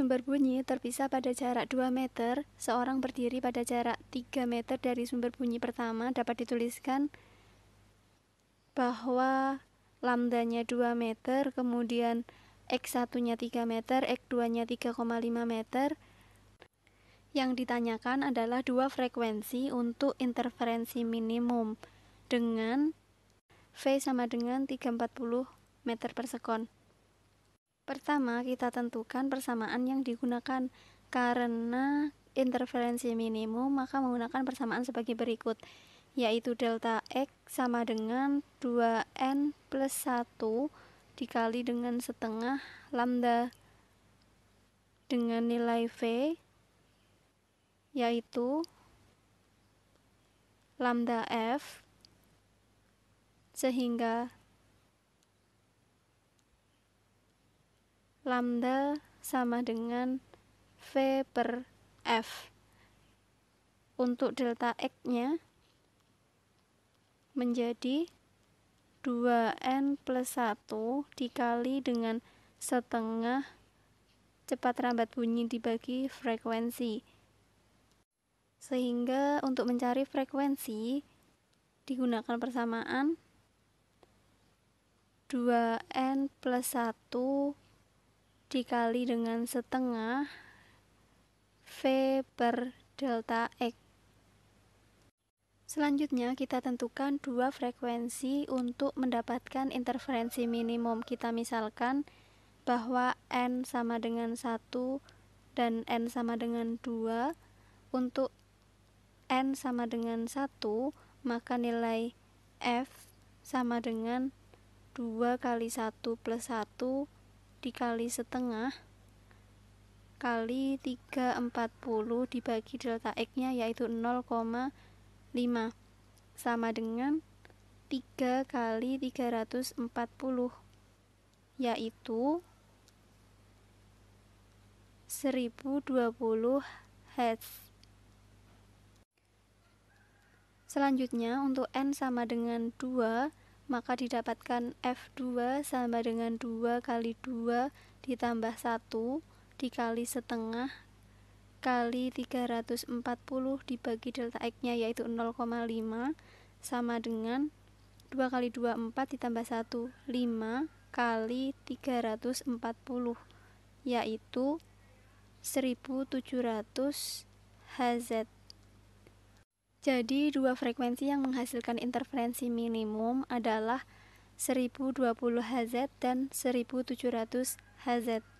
sumber bunyi terpisah pada jarak 2 meter, seorang berdiri pada jarak 3 meter dari sumber bunyi pertama dapat dituliskan bahwa lambdanya 2 meter, kemudian X1-nya 3 meter, X2-nya 3,5 meter. Yang ditanyakan adalah dua frekuensi untuk interferensi minimum dengan V sama dengan 340 meter per sekon. Pertama, kita tentukan persamaan yang digunakan karena interferensi minimum, maka menggunakan persamaan sebagai berikut, yaitu delta X sama dengan 2N plus 1 dikali dengan setengah lambda dengan nilai V, yaitu lambda F, sehingga lambda sama dengan V per F untuk delta X-nya menjadi 2N plus 1 dikali dengan setengah cepat rambat bunyi dibagi frekuensi sehingga untuk mencari frekuensi digunakan persamaan 2N plus 1 dikali dengan setengah V per delta X. Selanjutnya kita tentukan dua frekuensi untuk mendapatkan interferensi minimum. Kita misalkan bahwa N sama dengan 1 dan N sama dengan 2. Untuk N sama dengan 1, maka nilai F sama dengan 2 kali 1 plus 1 dikali setengah kali 340 dibagi delta X-nya yaitu 0,5 sama dengan 3 kali 340 yaitu 1020 Hz. Selanjutnya, untuk N sama dengan 2, maka didapatkan F2 sama dengan 2 kali 2 ditambah 1 dikali setengah kali 340 dibagi delta X-nya yaitu 0,5 sama dengan 2 kali 2 4 ditambah 1 5 kali 340 yaitu 1700 HZT jadi dua frekuensi yang menghasilkan interferensi minimum adalah 1020 Hz dan 1700 Hz.